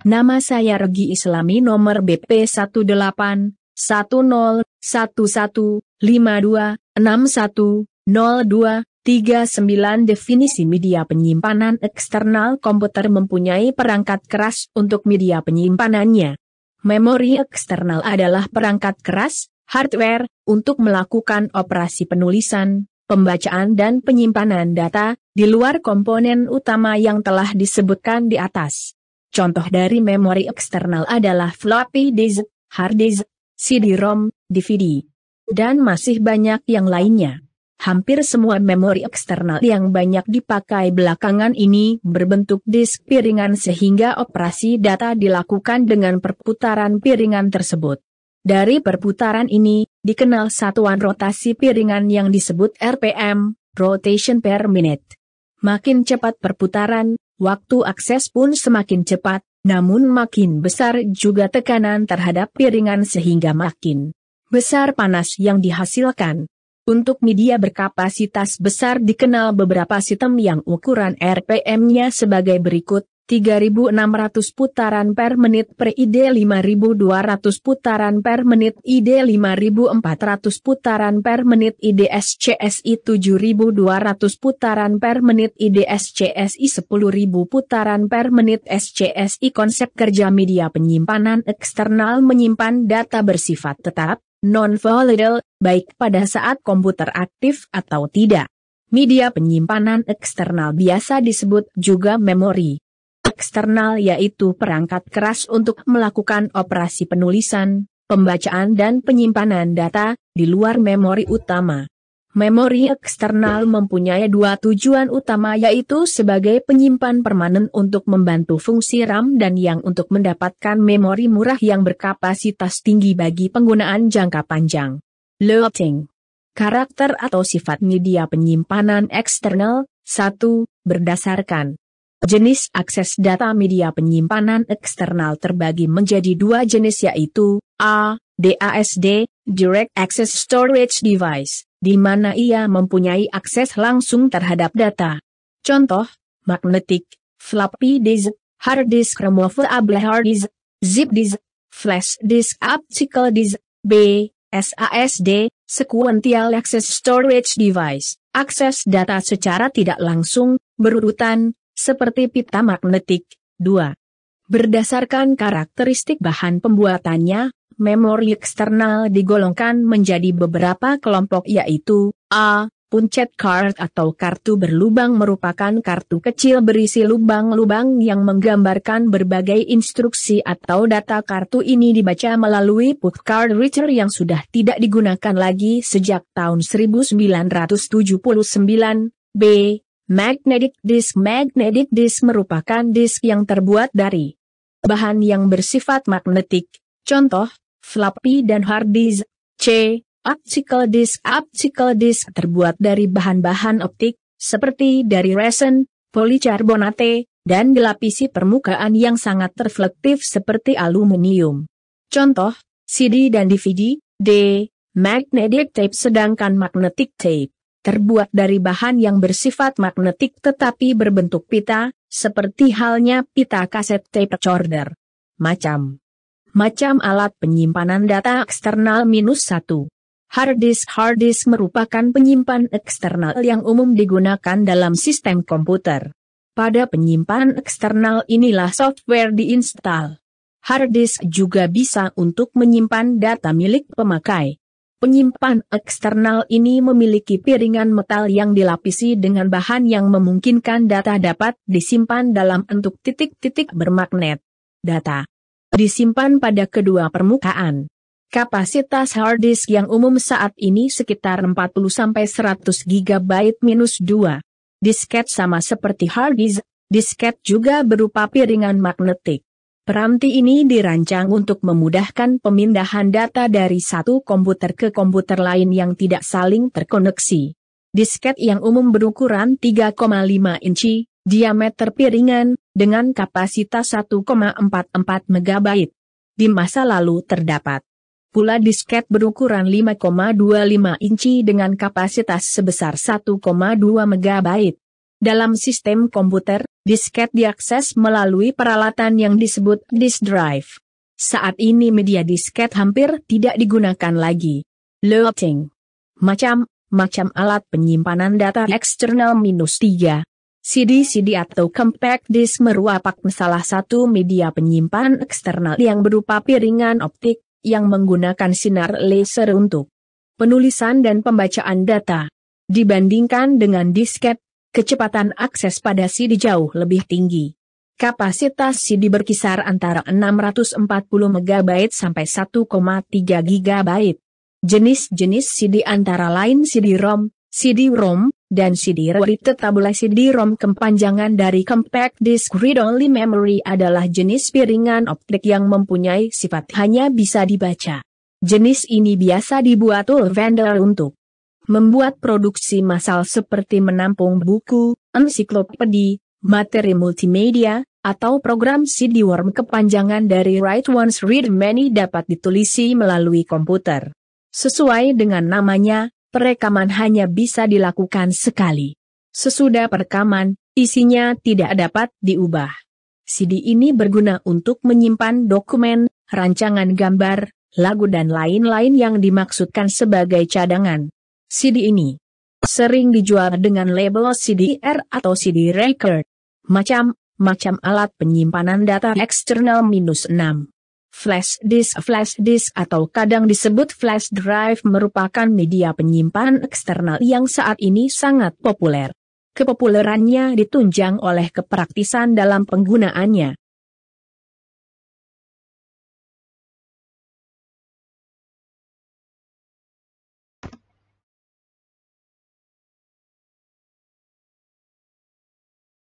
Nama saya Regi Islami nomor BP 18101152610239. Definisi media penyimpanan eksternal komputer mempunyai perangkat keras untuk media penyimpanannya. Memori eksternal adalah perangkat keras, hardware, untuk melakukan operasi penulisan, pembacaan dan penyimpanan data, di luar komponen utama yang telah disebutkan di atas. Contoh dari memori eksternal adalah floppy disk, hard disk, CD-ROM, DVD, dan masih banyak yang lainnya. Hampir semua memori eksternal yang banyak dipakai belakangan ini berbentuk disk piringan sehingga operasi data dilakukan dengan perputaran piringan tersebut. Dari perputaran ini, dikenal satuan rotasi piringan yang disebut RPM, rotation per minute. Makin cepat perputaran, Waktu akses pun semakin cepat, namun makin besar juga tekanan terhadap piringan sehingga makin besar panas yang dihasilkan. Untuk media berkapasitas besar dikenal beberapa sistem yang ukuran RPM-nya sebagai berikut, 3.600 putaran per menit per ID 5.200 putaran per menit ID 5.400 putaran per menit ID SCSI 7.200 putaran per menit ID SCSI 10.000 putaran per menit SCSI konsep kerja media penyimpanan eksternal menyimpan data bersifat tetap, non-volatile, baik pada saat komputer aktif atau tidak. Media penyimpanan eksternal biasa disebut juga memori eksternal yaitu perangkat keras untuk melakukan operasi penulisan, pembacaan dan penyimpanan data, di luar memori utama. Memori eksternal mempunyai dua tujuan utama yaitu sebagai penyimpan permanen untuk membantu fungsi RAM dan yang untuk mendapatkan memori murah yang berkapasitas tinggi bagi penggunaan jangka panjang. Loading Karakter atau sifat media penyimpanan eksternal 1. Berdasarkan Jenis akses data media penyimpanan eksternal terbagi menjadi dua jenis yaitu A. DASD, Direct Access Storage Device, di mana ia mempunyai akses langsung terhadap data. Contoh, magnetic, floppy disk, hard disk removable hard disk, zip disk, flash disk optical disk, B, SASD, Sequential Access Storage Device, akses data secara tidak langsung, berurutan, seperti pita magnetik. 2. Berdasarkan karakteristik bahan pembuatannya, memori eksternal digolongkan menjadi beberapa kelompok yaitu A. Puncet card atau kartu berlubang merupakan kartu kecil berisi lubang-lubang yang menggambarkan berbagai instruksi atau data kartu ini dibaca melalui put card reader yang sudah tidak digunakan lagi sejak tahun 1979. B. Magnetic disk Magnetic disk merupakan disk yang terbuat dari bahan yang bersifat magnetik, contoh, floppy dan hard disk. C. Optical disk Optical disk terbuat dari bahan-bahan optik, seperti dari resin, policarbonate, dan dilapisi permukaan yang sangat reflektif seperti aluminium. Contoh, CD dan DVD, D. Magnetic tape sedangkan magnetic tape terbuat dari bahan yang bersifat magnetik tetapi berbentuk pita, seperti halnya pita kaset tape recorder. Macam macam alat penyimpanan data eksternal minus satu. Hard disk hard disk merupakan penyimpan eksternal yang umum digunakan dalam sistem komputer. Pada penyimpanan eksternal inilah software diinstal. Hard disk juga bisa untuk menyimpan data milik pemakai. Penyimpan eksternal ini memiliki piringan metal yang dilapisi dengan bahan yang memungkinkan data dapat disimpan dalam bentuk titik-titik bermagnet. Data disimpan pada kedua permukaan. Kapasitas hard disk yang umum saat ini sekitar 40-100 GB minus 2. Disket sama seperti hard disk, disket juga berupa piringan magnetik. Peranti ini dirancang untuk memudahkan pemindahan data dari satu komputer ke komputer lain yang tidak saling terkoneksi. Disket yang umum berukuran 3,5 inci, diameter piringan, dengan kapasitas 1,44 MB. Di masa lalu terdapat pula disket berukuran 5,25 inci dengan kapasitas sebesar 1,2 MB. Dalam sistem komputer, disket diakses melalui peralatan yang disebut disk drive. Saat ini media disket hampir tidak digunakan lagi. Loading. Macam-macam alat penyimpanan data eksternal minus 3. CD-CD atau compact disk merupakan salah satu media penyimpanan eksternal yang berupa piringan optik, yang menggunakan sinar laser untuk penulisan dan pembacaan data. Dibandingkan dengan disket, Kecepatan akses pada CD jauh lebih tinggi. Kapasitas CD berkisar antara 640 MB sampai 1,3 GB. Jenis-jenis CD antara lain CD-ROM, CD-ROM, dan CD-ROM CD-ROM kepanjangan dari Compact Disc Read Only Memory adalah jenis piringan optik yang mempunyai sifat hanya bisa dibaca. Jenis ini biasa dibuat oleh vendor untuk Membuat produksi massal seperti menampung buku, ensiklopedi, materi multimedia, atau program cd rom kepanjangan dari Write Once Read Many dapat ditulisi melalui komputer. Sesuai dengan namanya, perekaman hanya bisa dilakukan sekali. Sesudah perekaman, isinya tidak dapat diubah. CD ini berguna untuk menyimpan dokumen, rancangan gambar, lagu dan lain-lain yang dimaksudkan sebagai cadangan. CD ini sering dijual dengan label CDR atau CD record. Macam-macam alat penyimpanan data eksternal minus 6. Flash disk Flash disk atau kadang disebut flash drive merupakan media penyimpanan eksternal yang saat ini sangat populer. Kepopulerannya ditunjang oleh kepraktisan dalam penggunaannya.